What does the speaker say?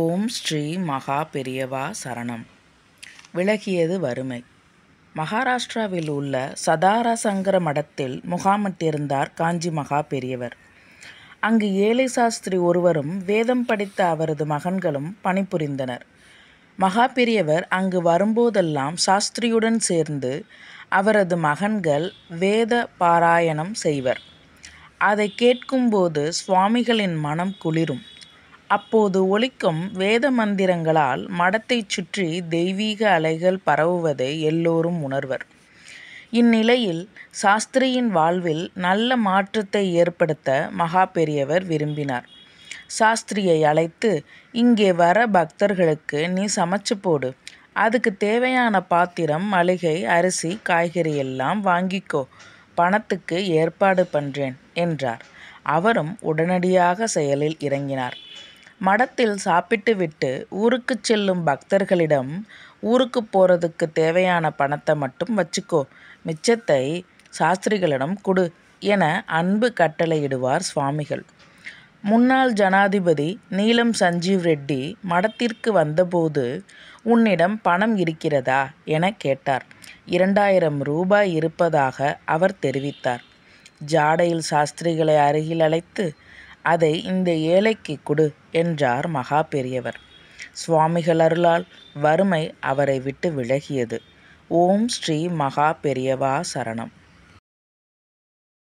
ஓம் ஸ்ரீ மகா பெரியவா சரணம் விலகியது வறுமை மகாராஷ்டிராவில் உள்ள சதாராசங்கர மடத்தில் முகாமிட்டிருந்தார் காஞ்சி மகா பெரியவர் அங்கு ஏழை சாஸ்திரி ஒருவரும் வேதம் படித்த அவரது மகன்களும் பணிபுரிந்தனர் மகா பெரியவர் அங்கு வரும்போதெல்லாம் சாஸ்திரியுடன் சேர்ந்து அவரது மகன்கள் வேத பாராயணம் செய்வர் அதை கேட்கும்போது சுவாமிகளின் மனம் குளிரும் அப்போது ஒழிக்கும் வேத மந்திரங்களால் மடத்தைச் சுற்றி தெய்வீக அலைகள் பரவுவதை எல்லோரும் உணர்வர் இந்நிலையில் சாஸ்திரியின் வாழ்வில் நல்ல மாற்றத்தை ஏற்படுத்த மகா பெரியவர் விரும்பினார் சாஸ்திரியை அழைத்து இங்கே வர பக்தர்களுக்கு நீ சமைச்சு போடு அதுக்கு தேவையான பாத்திரம் மளிகை அரிசி காய்கறி எல்லாம் வாங்கிக்கோ பணத்துக்கு ஏற்பாடு பண்ணுறேன் என்றார் அவரும் உடனடியாக செயலில் இறங்கினார் மடத்தில் சாப்பிட்டுவிட்டு ஊருக்கு செல்லும் பக்தர்களிடம் ஊருக்கு போகிறதுக்கு தேவையான பணத்தை மட்டும் வச்சுக்கோ மிச்சத்தை சாஸ்திரிகளிடம் கொடு என அன்பு கட்டளையிடுவார் சுவாமிகள் முன்னாள் ஜனாதிபதி நீலம் சஞ்சீவ் ரெட்டி மடத்திற்கு வந்தபோது உன்னிடம் பணம் இருக்கிறதா என கேட்டார் இரண்டாயிரம் ரூபாய் இருப்பதாக அவர் தெரிவித்தார் ஜாடையில் சாஸ்திரிகளை அருகில் அழைத்து அதை இந்த ஏழைக்கு கொடு என்றார் மகா பெரியவர் சுவாமிகள் அருளால் வறுமை அவரை விட்டு விலகியது ஓம் ஸ்ரீ மகா பெரியவா சரணம்